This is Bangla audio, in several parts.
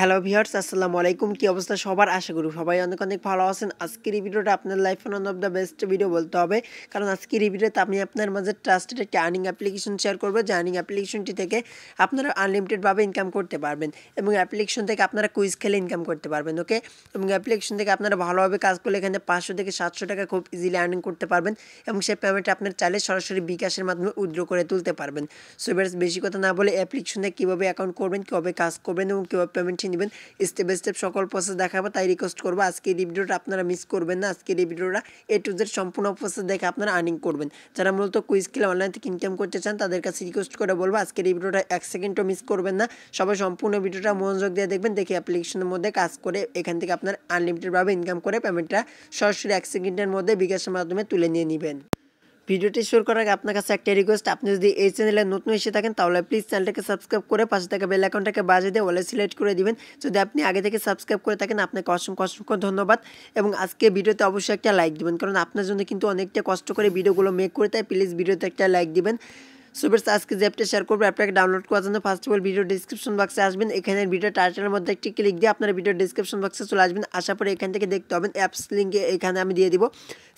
হ্যালো ভিহার্স আসসালামু আলাইকুম কি অবস্থা সবার আশা করি সবাই অনেক অনেক ভালো আছেন আজকের এই ভিডিওটা আপনার life one of the best video বলতে হবে কারণ আজকের এই ভিডিওতে আমি আপনার মাঝে ট্রাস্টেড একটি আর্নিং অ্যাপ্লিকেশন শেয়ার করবো যে আর্নিং অ্যাপ্লিকেশনটি থেকে আপনারা আনলিমিটেডভাবে ইনকাম করতে পারবেন এবং অ্যাপ্লিকেশন থেকে আপনারা কুইজ খেলে ইনকাম করতে পারবেন ওকে এবং অ্যাপ্লিকেশন থেকে আপনারা ভালোভাবে কাজ করলে এখানে পাঁচশো থেকে সাতশো টাকা খুব ইজিলি আর্নিং করতে পারবেন এবং সেই পেমেন্টটা আপনার চাইলে সরাসরি বিকাশের মাধ্যমে উইড্রো করে তুলতে পারবেন সো বেশি কথা না বলে অ্যাপ্লিকেশনে কীভাবে অ্যাকাউন্ট করবেন কীভাবে কাজ করবেন এবং কীভাবে পেমেন্ট শিখে নেবেন স্টেপ বাই স্টেপ সকল প্রসেস দেখাবো তাই রিকোয়েস্ট করবো আজকের এই ভিডিওটা আপনারা মিস করবেন না আজকের এই ভিডিওটা এ টু জেড সম্পূর্ণ প্রসেস দেখে আপনারা আর্নিং করবেন যারা মূলত কুইজ খেলে অনলাইন থেকে ইনকাম করতে চান তাদের কাছে রিকোয়েস্ট করে বলবো আজকের এই ভিডিওটা এক সেকেন্ডও মিস করবেন না সবাই সম্পূর্ণ ভিডিওটা মনোযোগ দিয়ে দেখবেন দেখে অ্যাপ্লিকেশনের মধ্যে কাজ করে এখান থেকে আপনার আনলিমিটেডভাবে ইনকাম করে পেমেন্টটা সরাসরি এক সেকেন্ডের মধ্যে বিকাশের মাধ্যমে তুলে নিয়ে নেবেন ভিডিওটি শুরু করার আগে আপনার কাছে একটা রিকোয়েস্ট আপনি যদি এই চ্যানেলে নতুন এসে থাকেন তাহলে প্লিজ চ্যানেলটাকে সাবস্ক্রাইব করে পাশে থাকা বেল অ্যাকাউন্টটাকে বাজিয়ে দিয়ে ওলে সিলেক্ট করে দিবেন যদি আপনি আগে থেকে সাবস্ক্রাইব করে থাকেন আপনাকে অসংখ্য অসংখ্য ধন্যবাদ এবং আজকে ভিডিওতে অবশ্যই একটা লাইক দিবেন কারণ আপনার জন্য কিন্তু অনেকটা কষ্ট করে ভিডিওগুলো মেক করে তাই প্লিজ ভিডিওতে একটা লাইক দিবেন সুপার আজকে যে অ্যাপটা শেয়ার করবো অ্যাপটাকে ডাউনলোড করার জন্য first of all video description বক্সে আসবেন এখানে ভিডিও টাইটেলের মধ্যে একটি ক্লিক দিয়ে আপনারা ভিডিও ডিসক্রিপশন বক্সে চলে আসবেন আসার পরে এখান থেকে দেখতে পাবেন অ্যাপস লিঙ্কে এখানে আমি দিয়ে দিব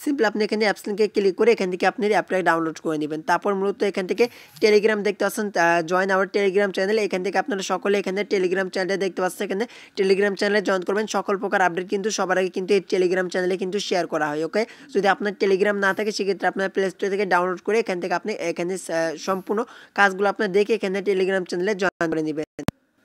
সিম্পল আপনি এখানে অ্যাপস লিঙ্কে ক্লিক করে এখান থেকে আপনি অ্যাপটাকে ডাউনলোড করে নেবেন তারপর মূলত এখান থেকে টেলিগ্রাম দেখতে পাচ্ছেন জয়েন আওয়ার টেলিগ্রাম চ্যানেল এখান থেকে আপনারা সকলে এখানে টেলিগ্রাম চ্যানেলে দেখতে পাচ্ছেন এখানে টেলিগ্রাম চ্যানেলে জয়েন করবেন সকল প্রকার আপডেট কিন্তু সবার আগে কিন্তু এই টেলিগ্রাম চ্যানেলে কিন্তু শেয়ার করা হয় ওকে যদি আপনার টেলিগ্রাম না থাকে সেক্ষেত্রে আপনার প্লে স্টোর থেকে ডাউনলোড করে এখান থেকে আপনি এখানে সম্পূর্ণ কাজগুলো আপনার দেখে এখানে টেলিগ্রাম চ্যানেলে জয়েন করে নেবেন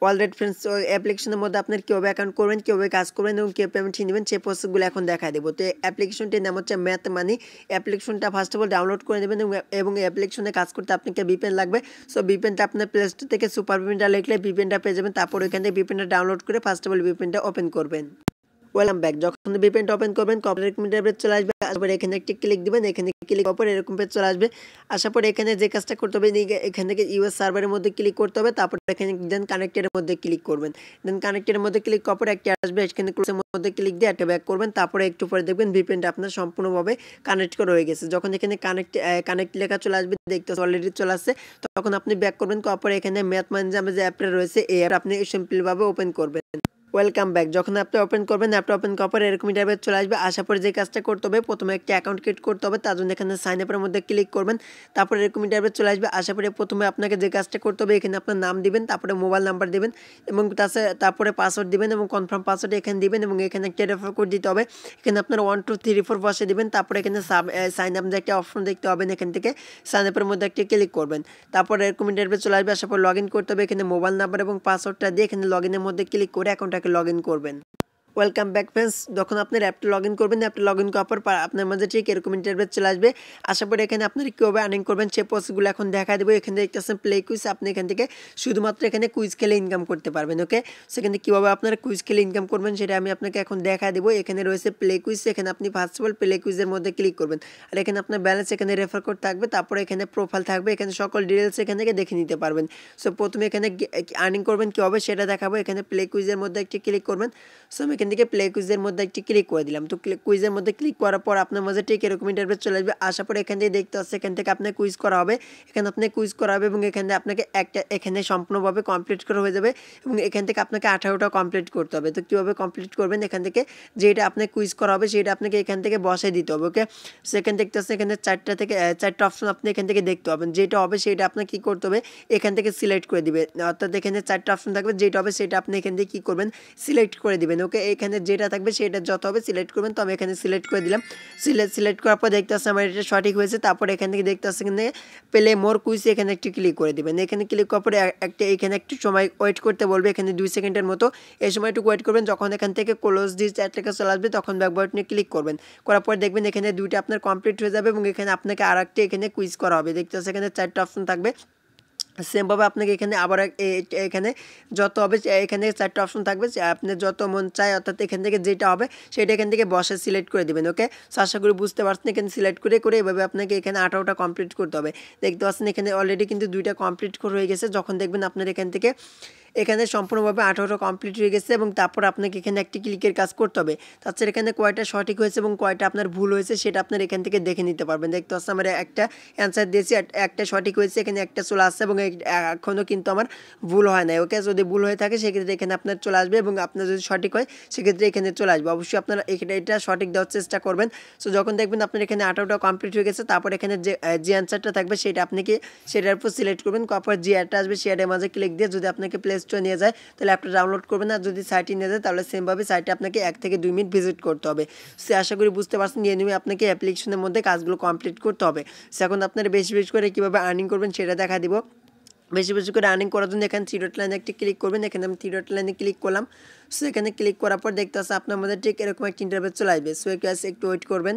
অলরেড ফ্রেন্ডস ওই অ্যাপ্লিকেশনের মধ্যে আপনার কীভাবে অ্যাকাউন্ট করবেন কীভাবে কাজ করবেন এবং কীভাবে পেমেন্ট নেবেন সেই প্রসেসগুলো এখন দেখা দেবো তো অ্যাপ্লিকেশনটির নাম হচ্ছে ম্যাথ মানি অ্যাপ্লিকেশনটা ফার্স্ট অফ অল ডাউনলোড করে নেবেন এবং অ্যাপ্লিকেশনে কাজ করতে আপনাকে বিপেন লাগবে সো বিপেনটা আপনার প্লে স্টোর থেকে সুপার বিপেনটা লিখলে বিপেনটা পেয়ে যাবেন তারপর ওইখান থেকে বিপেনটা ডাউনলোড করে ফার্স্ট অফ অল বিপেনটা ওপেন করবেন ওয়েলকাম ব্যাক যখন ভিপেনটা ওপেন করবেন কম্পিউটার মিটার পেজ চলে আসবে তারপরে এখানে একটি ক্লিক দিবেন এখানে ক্লিক পর এরকম পেজ চলে আসবে আসার পরে এখানে যে কাজটা করতে হবে এখান থেকে ইউএস সার্ভারের মধ্যে ক্লিক করতে হবে তারপর এখানে দেন কানেক্টের মধ্যে ক্লিক করবেন দেন কানেক্টের মধ্যে ক্লিক করার পরে একটি আসবে এখানে ক্লোজের মধ্যে ক্লিক দিয়ে একটা ব্যাক করবেন তারপরে একটু পরে দেখবেন ভিপেনটা আপনার সম্পূর্ণভাবে কানেক্ট করা হয়ে গেছে যখন এখানে কানেক্ট কানেক্ট লেখা চলে আসবে দেখতে অলরেডি চলে আসছে তখন আপনি ব্যাক করবেন করার এখানে ম্যাথ মানে যে অ্যাপটা রয়েছে এই অ্যাপ আপনি সিম্পলভাবে ওপেন করবেন ওয়েলকাম ব্যাক যখন অ্যাপটা ওপেন করবেন অ্যাপটা ওপেন করার পর এরকম ইন্টারভেট চলে আসবে আসার পরে যে কাজটা করতে হবে প্রথমে একটা অ্যাকাউন্ট ক্রিয়েট করতে হবে তার জন্য এখানে সাইন আপের মধ্যে ক্লিক করবেন তারপরে এরকম ইন্টারভেট চলে আসবে আসার পরে প্রথমে আপনাকে যে কাজটা করতে হবে এখানে আপনার নাম দিবেন তারপরে মোবাইল নাম্বার দিবেন এবং তারপরে পাসওয়ার্ড দিবেন এবং কনফার্ম পাসওয়ার্ড এখানে দিবেন এবং এখানে একটা রেফার কোড দিতে হবে এখানে আপনার ওয়ান টু থ্রি ফোর বসে দিবেন তারপরে এখানে সাইন আপ একটা অপশন দেখতে পাবেন এখান থেকে সাইন আপের মধ্যে একটি ক্লিক করবেন তারপরে এরকম ইন্টারভেট চলে আসবে আসার পর লগ করতে হবে এখানে মোবাইল নাম্বার এবং পাসওয়ার্ডটা দিয়ে এখানে লগ মধ্যে ক্লিক করে অ্যাকাউন্টটা लग इन करबें ওয়েলকাম ব্যাক ফ্রেন্ডস যখন আপনার অ্যাপটা লগ ইন করবেন অ্যাপটা লগ ইন করার পর আপনার মাঝে ঠিক এরকম ইন্টারভেস চলে আসবে আসার পরে এখানে আপনার কীভাবে আর্নিং করবেন সে প্রসেসগুলো এখন দেখা দেবো এখানে দেখতে আসেন প্লে কুইজ আপনি এখান থেকে শুধুমাত্র এখানে কুইজ খেলে ইনকাম করতে পারবেন ওকে সেখানে কীভাবে আপনারা কুইজ খেলে ইনকাম করবেন সেটা আমি আপনাকে এখন দেখা দেবো এখানে রয়েছে প্লে কুইজ এখানে আপনি ফার্স্ট অফ অল প্লে কুইজের মধ্যে ক্লিক করবেন আর এখানে আপনার ব্যালেন্স এখানে রেফার করতে থাকবে তারপরে এখানে প্রোফাইল থাকবে এখানে সকল ডিটেলস এখান থেকে দেখে নিতে পারবেন সো প্রথমে এখানে আর্নিং করবেন কী হবে সেটা দেখাবো এখানে প্লে কুইজের মধ্যে একটি ক্লিক করবেন সো আমি এখান থেকে প্লে কুইজের মধ্যে একটি ক্লিক করে দিলাম তো কুইজের মধ্যে ক্লিক করার পর আপনার মধ্যে ঠিক এরকম ইন্টারভেস চলে আসবে আসার পর এখান থেকে দেখতে আসছে এখান থেকে আপনার কুইজ করা হবে এখানে আপনার কুইজ করা হবে এবং এখান থেকে আপনাকে একটা এখানে সম্পূর্ণভাবে কমপ্লিট করা হয়ে যাবে এবং এখান থেকে আপনাকে আঠারোটা কমপ্লিট করতে হবে তো কীভাবে কমপ্লিট করবেন এখান থেকে যেটা আপনার কুইজ করা হবে সেটা আপনাকে এখান থেকে বসাই দিতে হবে ওকে সেখানে দেখতে আসছে এখানে চারটা থেকে চারটা অপশন আপনি এখান থেকে দেখতে পাবেন যেটা হবে সেটা আপনার কী করতে হবে এখান থেকে সিলেক্ট করে দিবে অর্থাৎ এখানে চারটা অপশন থাকবে যেটা হবে সেটা আপনি এখান থেকে কী করবেন সিলেক্ট করে দিবেন ওকে এখানে যেটা থাকবে সেটা যত হবে সিলেক্ট করবেন তো আমি এখানে সিলেক্ট করে দিলাম সিলেক্ট সিলেক্ট করার পর দেখতে আসছে আমার এটা সঠিক হয়েছে তারপর এখান থেকে দেখতে আসছে এখানে পেলে মোর কুইস এখানে একটি ক্লিক করে দেবেন এখানে ক্লিক করার পরে একটা এখানে একটু সময় ওয়েট করতে বলবে এখানে দুই সেকেন্ডের মতো এই সময়টুকু ওয়েট করবেন যখন এখান থেকে ক্লোজ দিয়ে চ্যাটটাকে চলে আসবে তখন ব্যাক ক্লিক করবেন করার পর দেখবেন এখানে দুইটা আপনার কমপ্লিট হয়ে যাবে এবং এখানে আপনাকে আর একটা এখানে কুইজ করা হবে দেখতে আসছে এখানে চারটা অপশন থাকবে সেমভাবে আপনাকে এখানে আবার এখানে যত হবে এখানে চারটে অপশন থাকবে আপনি যত মন চায় অর্থাৎ এখান থেকে যেটা হবে সেটা এখান থেকে বসে সিলেক্ট করে দেবেন ওকে সো আশা করি বুঝতে পারছেন এখানে সিলেক্ট করে করে এভাবে আপনাকে এখানে আঠারোটা কমপ্লিট করতে হবে দেখতে পাচ্ছেন এখানে অলরেডি কিন্তু দুইটা কমপ্লিট করে হয়ে গেছে যখন দেখবেন আপনার এখান থেকে এখানে সম্পূর্ণভাবে আঠারো কমপ্লিট হয়ে গেছে এবং তারপর আপনাকে এখানে একটি ক্লিকের কাজ করতে হবে তাছাড়া এখানে কয়টা সঠিক হয়েছে এবং কয়টা আপনার ভুল হয়েছে সেটা আপনার এখান থেকে দেখে নিতে পারবেন দেখতে পাচ্ছেন আমার একটা অ্যান্সার দিয়েছি একটা সঠিক হয়েছে এখানে একটা চলে আসছে এবং এখনও কিন্তু আমার ভুল হয় নাই ওকে যদি ভুল হয়ে থাকে সেক্ষেত্রে এখানে আপনার চলে আসবে এবং আপনার যদি সঠিক হয় সেক্ষেত্রে এখানে চলে আসবে অবশ্যই আপনারা এটা সঠিক দেওয়ার চেষ্টা করবেন সো যখন দেখবেন আপনার এখানে আঠারোটা কমপ্লিট হয়ে গেছে তারপর এখানে যে যে অ্যান্সারটা থাকবে সেটা আপনাকে সেটার উপর সিলেক্ট করবেন কপার যে অ্যাডটা আসবে সে অ্যাডের মাঝে ক্লিক দিয়ে যদি আপনাকে প্লেস স্টোরে নিয়ে যায় তাহলে অ্যাপটা ডাউনলোড করবেন আর যদি সাইটে নিয়ে যায় তাহলে সেমভাবে সাইটে আপনাকে এক থেকে দুই মিনিট ভিজিট করতে হবে সে আশা করি বুঝতে পারছেন নিয়ে নিয়ে আপনাকে অ্যাপ্লিকেশনের মধ্যে কাজগুলো কমপ্লিট করতে হবে সে এখন আপনারা বেশি বেশি করে কীভাবে আর্নিং করবেন সেটা দেখা দিব বেশি বেশি করে আর্নিং করার জন্য এখানে থ্রি ডট লাইনে একটি ক্লিক করবেন এখানে আমি থ্রি ডট লাইনে ক্লিক করলাম সো এখানে ক্লিক করার পর দেখতে আসে আপনার মধ্যে ঠিক এরকম একটা ইন্টারভিউ চলে আসবে সো একটু ওয়েট করবেন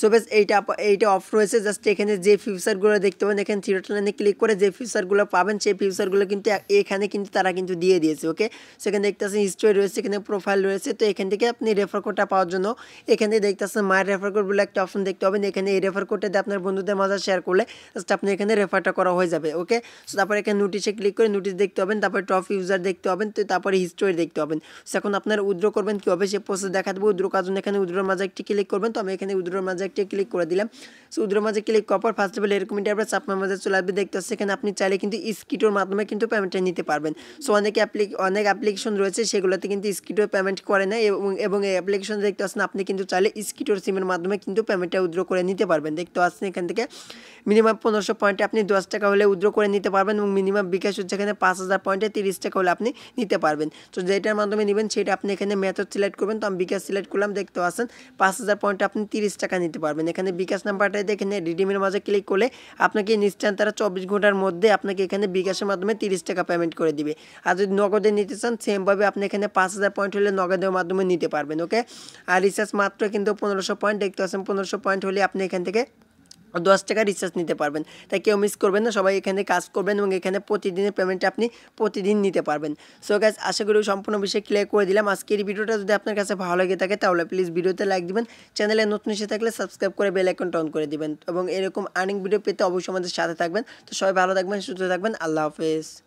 সো বেশ এইটা এইটা অফ রয়েছে জাস্ট এখানে যে ফিউচারগুলো দেখতে পাবেন এখানে থিয়েটার লাইনে ক্লিক করে যে ফিউচারগুলো পাবেন সেই ফিউচারগুলো কিন্তু এখানে কিন্তু তারা কিন্তু দিয়ে দিয়েছে ওকে সেখানে দেখতেছেন হিস্ট্রি রয়েছে এখানে প্রোফাইল রয়েছে তো এখান থেকে আপনি রেফার কোডটা পাওয়ার জন্য এখানে দেখতেছেন মাই রেফার কোড বলে একটা অপশন দেখতে পাবেন এখানে এই রেফার কোডটা দিয়ে আপনার বন্ধুদের মাঝে শেয়ার করলে জাস্ট আপনি এখানে রেফারটা করা হয়ে যাবে ওকে সো তারপরে এখানে নোটিশে ক্লিক করে নোটিশ দেখতে পাবেন তারপর টপ ইউজার দেখতে পাবেন তো তারপরে হিস্ট্রি দেখতে পাবেন সো এখন আপনার উদ্রো করবেন কী হবে সে প্রসেস দেখা দেবো উদ্রো কাজ এখানে উদ্রোর মাঝে একটি ক্লিক করবেন তো আমি এখানে উদ্রোর মাঝে প্রজেক্টে ক্লিক করে দিলাম সো উদ্রের মাঝে ক্লিক করার পর ফার্স্ট অফ অল এরকম ইন্টারপ্রাইজ আপনার মাঝে চলে আসবে দেখতে পাচ্ছেন এখানে আপনি চাইলে কিন্তু স্কিটোর মাধ্যমে কিন্তু পেমেন্টটা নিতে পারবেন সো অনেক অনেক অ্যাপ্লিকেশন রয়েছে সেগুলোতে কিন্তু স্কিটো পেমেন্ট করে না এবং এবং এই অ্যাপ্লিকেশন দেখতে পাচ্ছেন আপনি কিন্তু চাইলে স্কিটোর সিমের মাধ্যমে কিন্তু পেমেন্টটা উদ্র করে নিতে পারবেন দেখতে পাচ্ছেন এখান থেকে মিনিমাম পনেরোশো পয়েন্টে আপনি দশ টাকা হলে উদ্র করে নিতে পারবেন এবং মিনিমাম বিকাশ হচ্ছে এখানে পাঁচ হাজার পয়েন্টে তিরিশ টাকা হলে আপনি নিতে পারবেন তো যেটার মাধ্যমে নেবেন সেটা আপনি এখানে মেথড সিলেক্ট করবেন তো আমি বিকাশ সিলেক্ট করলাম দেখতে পাচ্ছেন পাঁচ হাজার পয়েন্টে আপনি তিরিশ টাকা নিতে নিতে পারবেন এখানে বিকাশ নাম্বারটা এখানে রিডিমের মাঝে ক্লিক করলে আপনাকে নিশ্চয় তারা চব্বিশ ঘন্টার মধ্যে আপনাকে এখানে বিকাশের মাধ্যমে তিরিশ টাকা পেমেন্ট করে দিবে আর যদি নগদে নিতে চান সেমভাবে আপনি এখানে পাঁচ হাজার পয়েন্ট হলে নগদের মাধ্যমে নিতে পারবেন ওকে আর রিচার্জ মাত্র কিন্তু পনেরোশো পয়েন্ট দেখতে পাচ্ছেন পনেরোশো পয়েন্ট হলে আপনি এখান থেকে দশ টাকা রিচার্জ নিতে পারবেন তাই কেউ মিস করবেন না সবাই এখানে কাজ করবেন এবং এখানে প্রতিদিনের পেমেন্টটা আপনি প্রতিদিন নিতে পারবেন সো গ্যাস আশা করি সম্পূর্ণ বিষয় ক্লিয়ার করে দিলাম আজকের ভিডিওটা যদি আপনার কাছে ভালো লেগে থাকে তাহলে প্লিজ ভিডিওতে লাইক দিবেন চ্যানেলে নতুন এসে থাকলে সাবস্ক্রাইব করে বেল আইকনটা অন করে দিবেন এবং এরকম আর্নিং ভিডিও পেতে অবশ্যই আমাদের সাথে থাকবেন তো সবাই ভালো থাকবেন সুস্থ থাকবেন আল্লাহ হাফেজ